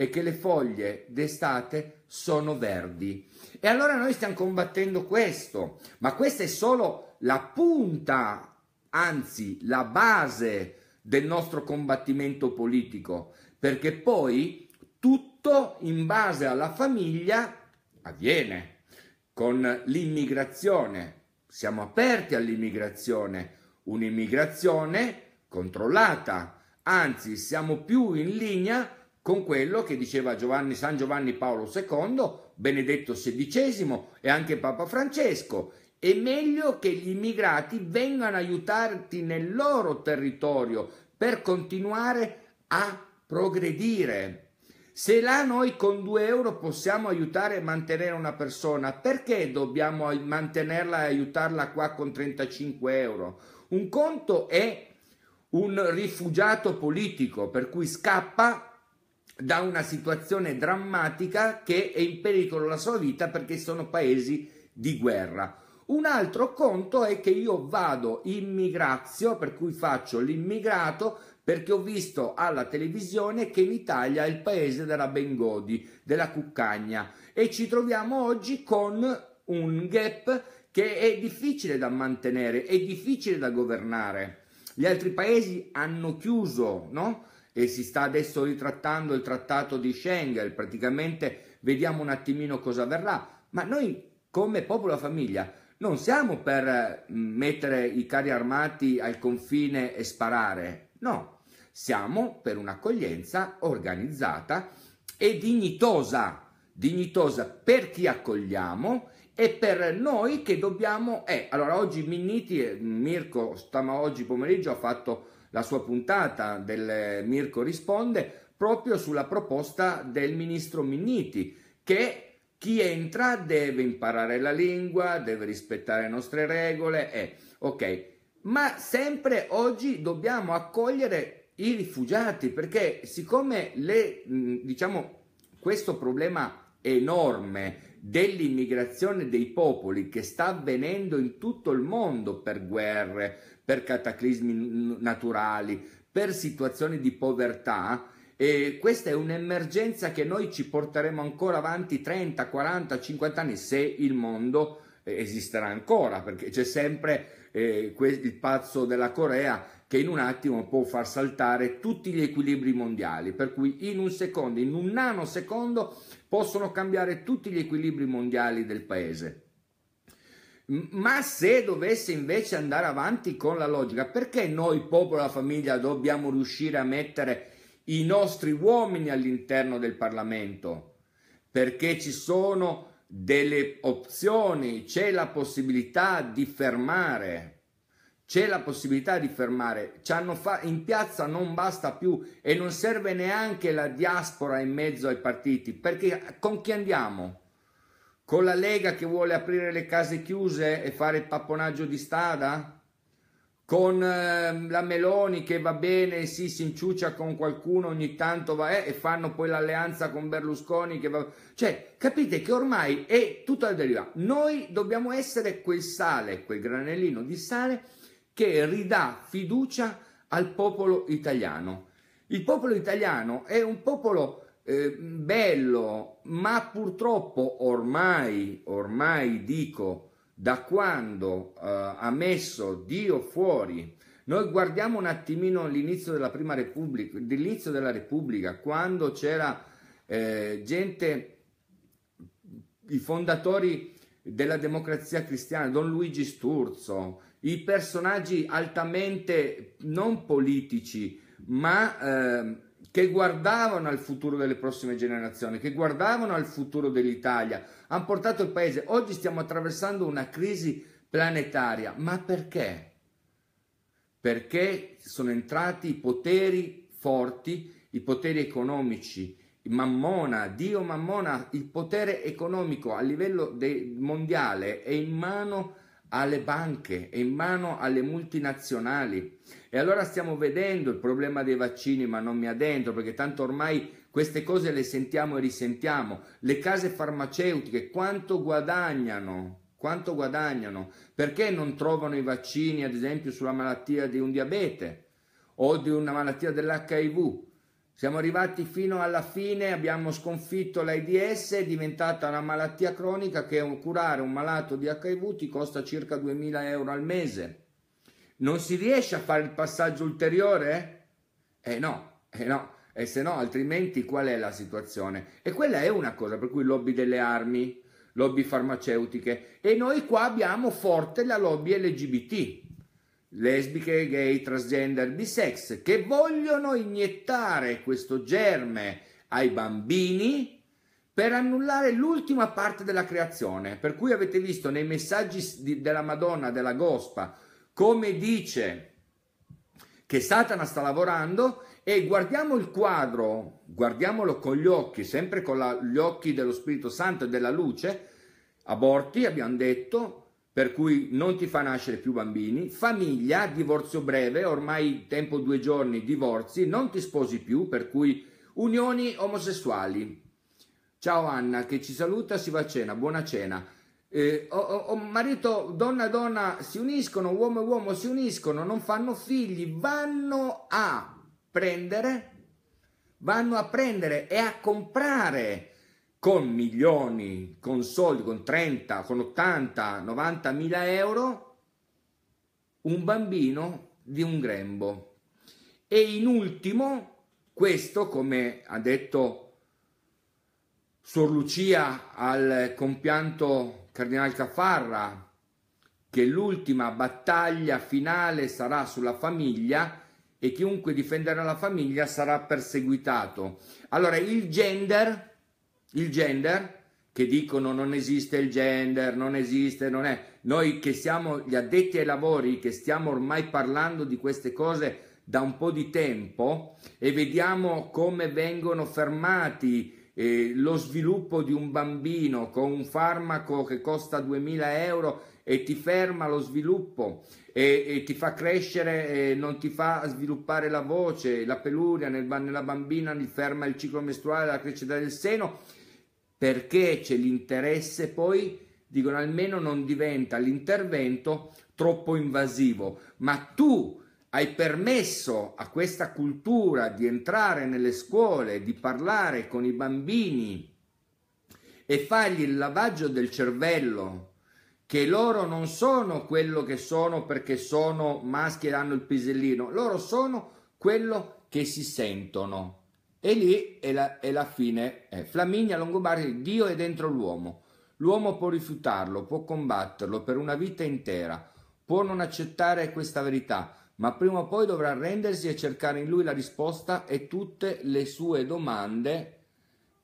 e che le foglie d'estate sono verdi. E allora noi stiamo combattendo questo, ma questa è solo la punta, anzi la base del nostro combattimento politico, perché poi tutto in base alla famiglia avviene con l'immigrazione. Siamo aperti all'immigrazione, un'immigrazione controllata, anzi siamo più in linea con quello che diceva Giovanni, San Giovanni Paolo II, Benedetto XVI e anche Papa Francesco. È meglio che gli immigrati vengano aiutati nel loro territorio per continuare a progredire. Se là noi con 2 euro possiamo aiutare e mantenere una persona, perché dobbiamo mantenerla e aiutarla qua con 35 euro? Un conto è un rifugiato politico per cui scappa da una situazione drammatica che è in pericolo la sua vita perché sono paesi di guerra. Un altro conto è che io vado in migrazio, per cui faccio l'immigrato, perché ho visto alla televisione che in Italia è il paese della Bengodi, della cuccagna e ci troviamo oggi con un gap che è difficile da mantenere, è difficile da governare. Gli altri paesi hanno chiuso, no? e si sta adesso ritrattando il trattato di Schengen, praticamente vediamo un attimino cosa verrà, ma noi come popolo famiglia non siamo per mm, mettere i carri armati al confine e sparare, no, siamo per un'accoglienza organizzata e dignitosa, dignitosa per chi accogliamo e per noi che dobbiamo... Eh, allora oggi Minniti, eh, Mirko Stama oggi pomeriggio ha fatto la sua puntata del Mirko Risponde proprio sulla proposta del ministro Minniti che chi entra deve imparare la lingua, deve rispettare le nostre regole e eh, ok, ma sempre oggi dobbiamo accogliere i rifugiati perché siccome le, diciamo, questo problema enorme dell'immigrazione dei popoli che sta avvenendo in tutto il mondo per guerre, per cataclismi naturali, per situazioni di povertà, e questa è un'emergenza che noi ci porteremo ancora avanti 30, 40, 50 anni se il mondo eh, esisterà ancora, perché c'è sempre eh, il pazzo della Corea che in un attimo può far saltare tutti gli equilibri mondiali, per cui in un secondo, in un nanosecondo, possono cambiare tutti gli equilibri mondiali del paese. Ma se dovesse invece andare avanti con la logica, perché noi, popolo e famiglia, dobbiamo riuscire a mettere i nostri uomini all'interno del Parlamento? Perché ci sono delle opzioni, c'è la possibilità di fermare c'è la possibilità di fermare. Fa- in piazza non basta più e non serve neanche la diaspora in mezzo ai partiti, perché con chi andiamo? Con la Lega che vuole aprire le case chiuse e fare il papponaggio di strada? Con ehm, la Meloni che va bene, sì, si inciuccia con qualcuno, ogni tanto va eh, e fanno poi l'alleanza con Berlusconi che va... Cioè, capite che ormai è tutta la deriva. Noi dobbiamo essere quel sale, quel granellino di sale che ridà fiducia al popolo italiano. Il popolo italiano è un popolo eh, bello, ma purtroppo ormai, ormai dico, da quando eh, ha messo Dio fuori, noi guardiamo un attimino l'inizio della prima Repubblica, l'inizio della Repubblica, quando c'era eh, gente, i fondatori della democrazia cristiana, Don Luigi Sturzo, i personaggi altamente non politici, ma eh, che guardavano al futuro delle prossime generazioni, che guardavano al futuro dell'Italia, hanno portato il paese. Oggi stiamo attraversando una crisi planetaria, ma perché? Perché sono entrati i poteri forti, i poteri economici, Mammona, Dio Mammona, il potere economico a livello de- mondiale è in mano alle banche, è in mano alle multinazionali. E allora stiamo vedendo il problema dei vaccini, ma non mi addentro perché tanto ormai queste cose le sentiamo e risentiamo. Le case farmaceutiche quanto guadagnano? Quanto guadagnano? Perché non trovano i vaccini, ad esempio, sulla malattia di un diabete o di una malattia dell'HIV? Siamo arrivati fino alla fine, abbiamo sconfitto l'AIDS, è diventata una malattia cronica che curare un malato di HIV ti costa circa 2.000 euro al mese. Non si riesce a fare il passaggio ulteriore? Eh no, eh no, e se no altrimenti qual è la situazione? E quella è una cosa, per cui lobby delle armi, lobby farmaceutiche e noi qua abbiamo forte la lobby LGBT lesbiche, gay, transgender, bisex, che vogliono iniettare questo germe ai bambini per annullare l'ultima parte della creazione. Per cui avete visto nei messaggi di, della Madonna, della Gospa, come dice che Satana sta lavorando e guardiamo il quadro, guardiamolo con gli occhi, sempre con la, gli occhi dello Spirito Santo e della luce, aborti abbiamo detto, per cui non ti fa nascere più bambini, famiglia, divorzio breve, ormai tempo due giorni, divorzi, non ti sposi più, per cui unioni omosessuali. Ciao Anna che ci saluta, si va a cena, buona cena. Eh, oh, oh, marito, donna donna si uniscono, uomo e uomo si uniscono, non fanno figli, vanno a prendere, vanno a prendere e a comprare con milioni, con soldi, con 30, con 80, 90 mila euro, un bambino di un grembo. E in ultimo, questo, come ha detto Suor Lucia al compianto Cardinale Caffarra, che l'ultima battaglia finale sarà sulla famiglia e chiunque difenderà la famiglia sarà perseguitato. Allora, il gender il gender, che dicono non esiste il gender, non esiste, non è. Noi che siamo gli addetti ai lavori, che stiamo ormai parlando di queste cose da un po' di tempo e vediamo come vengono fermati eh, lo sviluppo di un bambino con un farmaco che costa 2000 euro e ti ferma lo sviluppo e, e ti fa crescere, non ti fa sviluppare la voce, la peluria nel, nella bambina gli ferma il ciclo mestruale, la crescita del seno perché c'è l'interesse poi, dicono almeno non diventa l'intervento troppo invasivo, ma tu hai permesso a questa cultura di entrare nelle scuole, di parlare con i bambini e fargli il lavaggio del cervello, che loro non sono quello che sono perché sono maschi e hanno il pisellino, loro sono quello che si sentono. E lì è la, è la fine. Eh, Flaminia Longobardi, Dio è dentro l'uomo. L'uomo può rifiutarlo, può combatterlo per una vita intera, può non accettare questa verità, ma prima o poi dovrà rendersi e cercare in lui la risposta e tutte le sue domande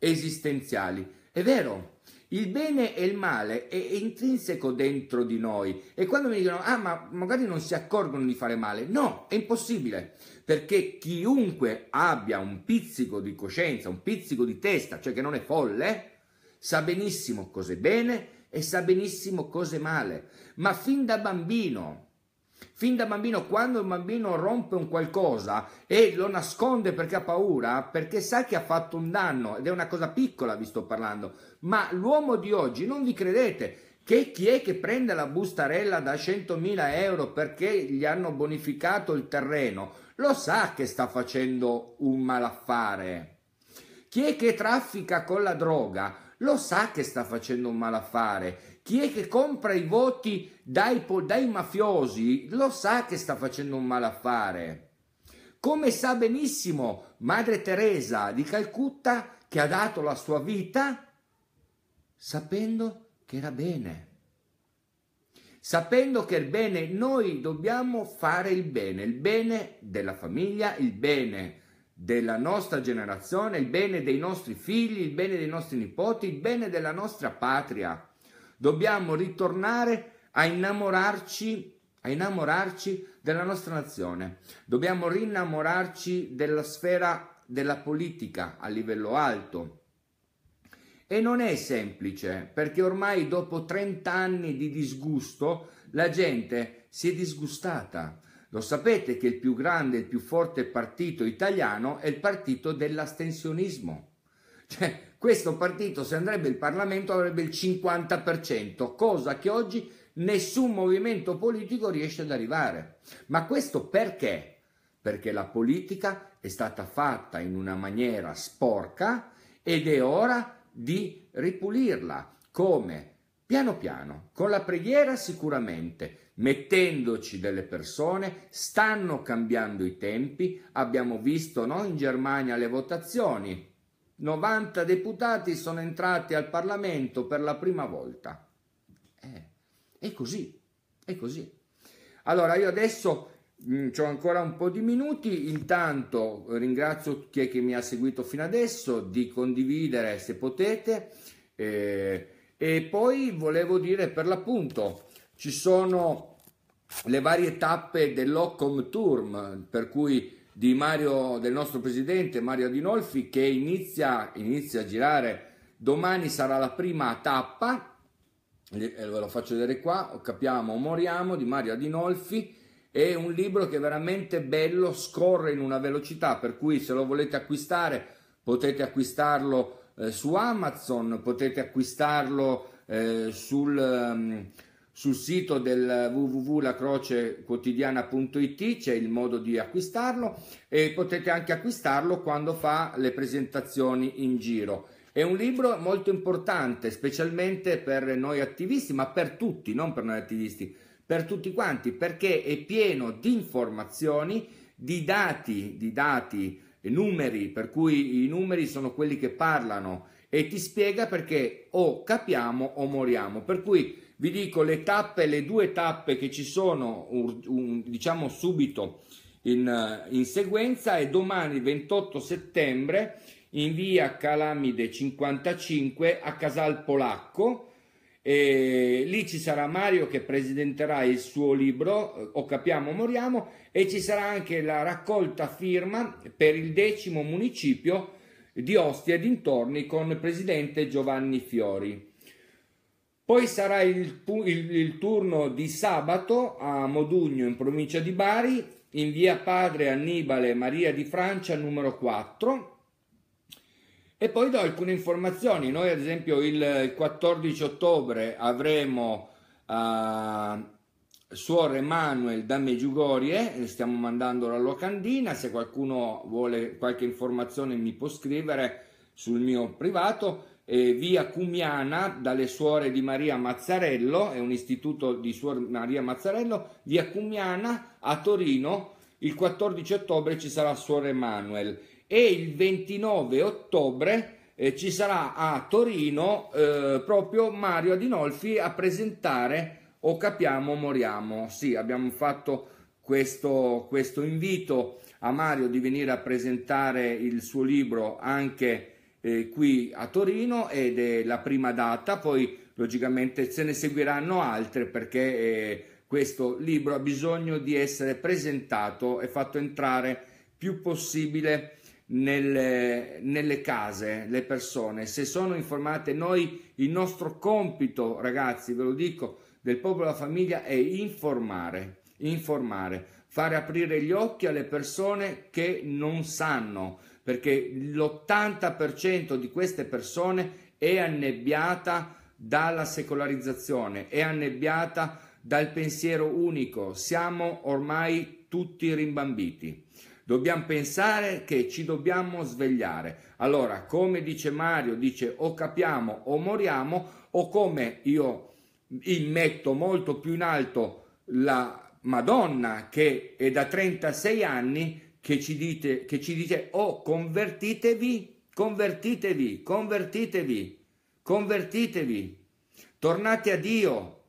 esistenziali. È vero, il bene e il male è intrinseco dentro di noi e quando mi dicono, ah ma magari non si accorgono di fare male, no, è impossibile, perché chiunque abbia un pizzico di coscienza, un pizzico di testa, cioè che non è folle, sa benissimo cos'è bene e sa benissimo cos'è male, ma fin da bambino Fin da bambino, quando un bambino rompe un qualcosa e lo nasconde perché ha paura, perché sa che ha fatto un danno, ed è una cosa piccola, vi sto parlando, ma l'uomo di oggi non vi credete che chi è che prende la bustarella da 100.000 euro perché gli hanno bonificato il terreno, lo sa che sta facendo un malaffare. Chi è che traffica con la droga, lo sa che sta facendo un malaffare chi è che compra i voti dai, dai mafiosi lo sa che sta facendo un malaffare. Come sa benissimo Madre Teresa di Calcutta che ha dato la sua vita sapendo che era bene. Sapendo che il bene, noi dobbiamo fare il bene, il bene della famiglia, il bene della nostra generazione, il bene dei nostri figli, il bene dei nostri nipoti, il bene della nostra patria. Dobbiamo ritornare a innamorarci, a innamorarci della nostra nazione. Dobbiamo rinnamorarci della sfera della politica a livello alto. E non è semplice, perché ormai dopo 30 anni di disgusto la gente si è disgustata. Lo sapete che il più grande, il più forte partito italiano è il partito dell'astensionismo. Cioè, questo partito se andrebbe in Parlamento avrebbe il 50%, cosa che oggi nessun movimento politico riesce ad arrivare. Ma questo perché? Perché la politica è stata fatta in una maniera sporca ed è ora di ripulirla. Come? Piano piano, con la preghiera sicuramente, mettendoci delle persone, stanno cambiando i tempi, abbiamo visto no, in Germania le votazioni, 90 deputati sono entrati al Parlamento per la prima volta. Eh, è così, è così. Allora io adesso mm, ho ancora un po' di minuti, intanto ringrazio chi è che mi ha seguito fino adesso, di condividere se potete eh, e poi volevo dire per l'appunto ci sono le varie tappe dell'Occom Turm per cui di Mario, del nostro presidente Mario Adinolfi che inizia, inizia a girare domani sarà la prima tappa eh, ve lo faccio vedere qua capiamo moriamo di Mario Adinolfi è un libro che è veramente bello scorre in una velocità per cui se lo volete acquistare potete acquistarlo eh, su Amazon potete acquistarlo eh, sul, ehm, sul sito del www.lacrocequotidiana.it c'è il modo di acquistarlo e potete anche acquistarlo quando fa le presentazioni in giro. È un libro molto importante, specialmente per noi attivisti, ma per tutti, non per noi attivisti, per tutti quanti, perché è pieno di informazioni, di dati, di dati, numeri, per cui i numeri sono quelli che parlano e ti spiega perché o capiamo o moriamo. Per cui vi dico le tappe, le due tappe che ci sono, diciamo subito in, eh, in sequenza e domani 28 settembre in via Calamide 55 a Casal Polacco. E lì ci sarà Mario che presenterà il suo libro eh, O capiamo o moriamo e ci sarà anche la raccolta firma per il decimo municipio di Ostia dintorni con il presidente Giovanni Fiori. Poi sarà il, il, il, turno di sabato a Modugno in provincia di Bari, in via Padre Annibale Maria di Francia numero 4. E poi do alcune informazioni. Noi ad esempio il 14 ottobre avremo uh, Suor Emanuel da Meggiugorie, eh, stiamo mandando la locandina, se qualcuno vuole qualche informazione mi può scrivere sul mio privato eh, via Cumiana dalle suore di Maria Mazzarello, è un istituto di suor Maria Mazzarello, via Cumiana a Torino, il 14 ottobre ci sarà suor Emanuel e il 29 ottobre eh, ci sarà a Torino eh, proprio Mario Adinolfi a presentare O capiamo moriamo. Sì, abbiamo fatto questo, questo invito a Mario di venire a presentare il suo libro anche a eh, qui a Torino ed è la prima data, poi logicamente se ne seguiranno altre perché eh, questo libro ha bisogno di essere presentato e fatto entrare più possibile nelle, nelle case, le persone. Se sono informate noi, il nostro compito, ragazzi, ve lo dico, del popolo e della famiglia è informare, informare, fare aprire gli occhi alle persone che non sanno perché l'80% di queste persone è annebbiata dalla secolarizzazione, è annebbiata dal pensiero unico, siamo ormai tutti rimbambiti. Dobbiamo pensare che ci dobbiamo svegliare. Allora, come dice Mario, dice o capiamo o moriamo, o come io immetto molto più in alto la Madonna che è da 36 anni che ci dite, che ci dice, oh convertitevi, convertitevi, convertitevi, convertitevi, tornate a Dio,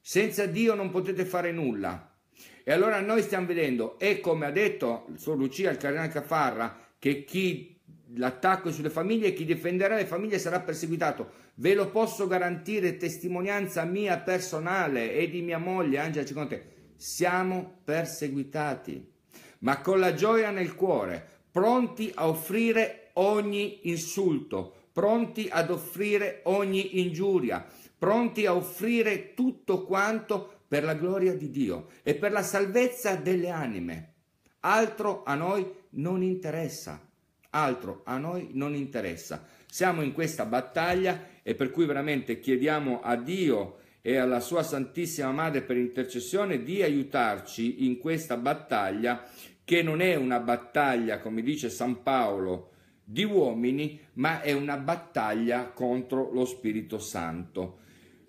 senza Dio non potete fare nulla. E allora noi stiamo vedendo, e come ha detto Sor Lucia, il cardinale Cafarra, che chi l'attacco sulle famiglie chi difenderà le famiglie sarà perseguitato. Ve lo posso garantire, testimonianza mia personale e di mia moglie Angela Ciconte, siamo perseguitati ma con la gioia nel cuore, pronti a offrire ogni insulto, pronti ad offrire ogni ingiuria, pronti a offrire tutto quanto per la gloria di Dio e per la salvezza delle anime. Altro a noi non interessa. Altro a noi non interessa. Siamo in questa battaglia e per cui veramente chiediamo a Dio e alla sua Santissima Madre per intercessione di aiutarci in questa battaglia che non è una battaglia, come dice San Paolo, di uomini, ma è una battaglia contro lo Spirito Santo.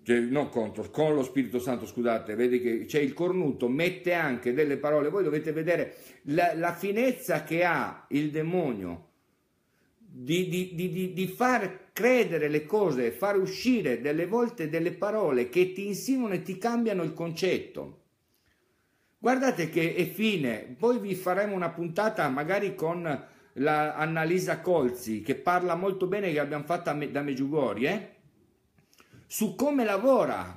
Cioè, non contro, con lo Spirito Santo, scusate, vedi che c'è il cornuto, mette anche delle parole, voi dovete vedere la, la finezza che ha il demonio di, di, di, di fare credere le cose, far uscire delle volte delle parole che ti insinuano e ti cambiano il concetto. Guardate che è fine, poi vi faremo una puntata magari con la Annalisa Colzi che parla molto bene che abbiamo fatto da Meggiugori, eh? su come lavora,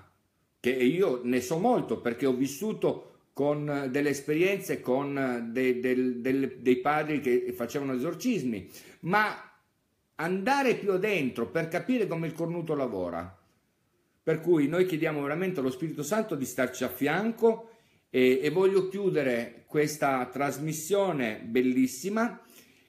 che io ne so molto perché ho vissuto con delle esperienze con de, de, de, dei padri che facevano esorcismi, ma andare più dentro per capire come il cornuto lavora. Per cui noi chiediamo veramente allo Spirito Santo di starci a fianco e, e voglio chiudere questa trasmissione bellissima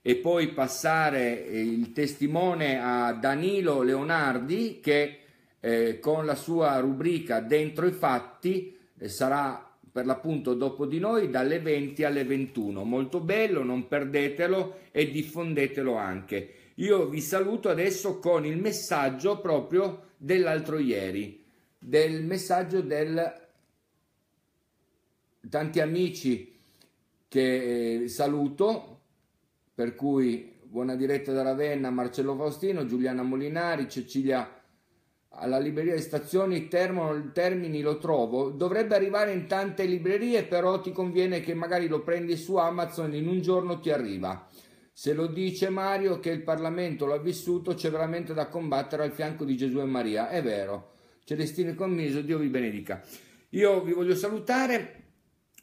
e poi passare eh, il testimone a Danilo Leonardi che eh, con la sua rubrica Dentro i fatti eh, sarà per l'appunto dopo di noi dalle 20 alle 21. Molto bello, non perdetelo e diffondetelo anche. Io vi saluto adesso con il messaggio proprio dell'altro ieri, del messaggio del tanti amici che eh, saluto, per cui buona diretta da Ravenna, Marcello Faustino, Giuliana Molinari, Cecilia alla libreria di stazioni Termo, Termini lo trovo, dovrebbe arrivare in tante librerie, però ti conviene che magari lo prendi su Amazon in un giorno ti arriva. Se lo dice Mario che il Parlamento l'ha vissuto, c'è veramente da combattere al fianco di Gesù e Maria. È vero. Celestino Commiso, Dio vi benedica. Io vi voglio salutare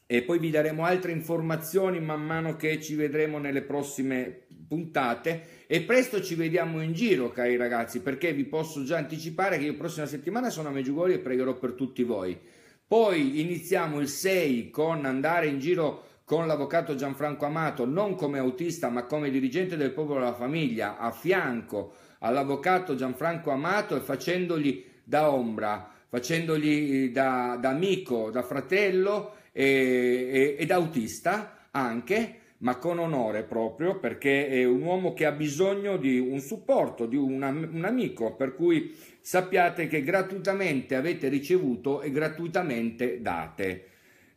e poi vi daremo altre informazioni man mano che ci vedremo nelle prossime puntate e presto ci vediamo in giro cari ragazzi perché vi posso già anticipare che io prossima settimana sono a Meggiugori e pregherò per tutti voi. Poi iniziamo il 6 con andare in giro con l'avvocato Gianfranco Amato, non come autista ma come dirigente del popolo della famiglia, a fianco all'avvocato Gianfranco Amato e facendogli da ombra, facendogli eh, da, da amico, da fratello e, e, ed autista anche, ma con onore proprio perché è un uomo che ha bisogno di un supporto, di un, un amico, per cui sappiate che gratuitamente avete ricevuto e gratuitamente date.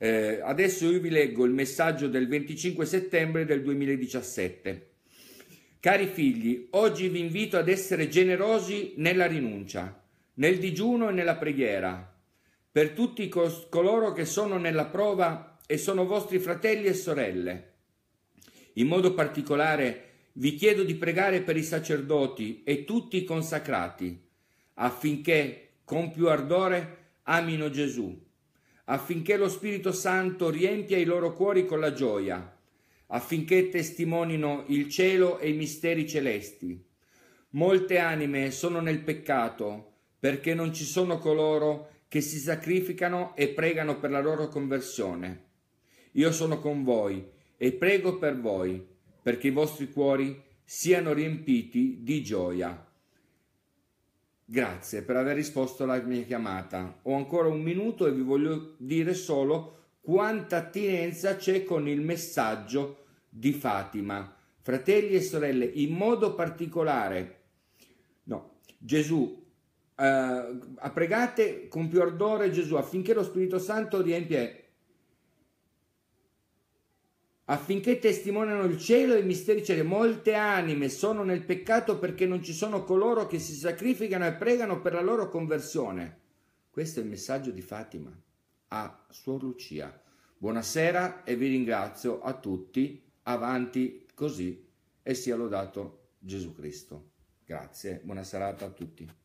Eh, adesso io vi leggo il messaggio del 25 settembre del 2017. Cari figli, oggi vi invito ad essere generosi nella rinuncia, nel digiuno e nella preghiera. Per tutti cos- coloro che sono nella prova e sono vostri fratelli e sorelle. In modo particolare vi chiedo di pregare per i sacerdoti e tutti i consacrati, affinché con più ardore amino Gesù affinché lo Spirito Santo riempia i loro cuori con la gioia, affinché testimonino il cielo e i misteri celesti. Molte anime sono nel peccato perché non ci sono coloro che si sacrificano e pregano per la loro conversione. Io sono con voi e prego per voi perché i vostri cuori siano riempiti di gioia. Grazie per aver risposto alla mia chiamata. Ho ancora un minuto e vi voglio dire solo quanta attinenza c'è con il messaggio di Fatima. Fratelli e sorelle, in modo particolare, no, Gesù, eh, pregate con più ardore Gesù affinché lo Spirito Santo riempie affinché testimoniano il cielo e i misteri cieli. Molte anime sono nel peccato perché non ci sono coloro che si sacrificano e pregano per la loro conversione. Questo è il messaggio di Fatima a Suor Lucia. Buonasera e vi ringrazio a tutti. Avanti così e sia lodato Gesù Cristo. Grazie, buona serata a tutti.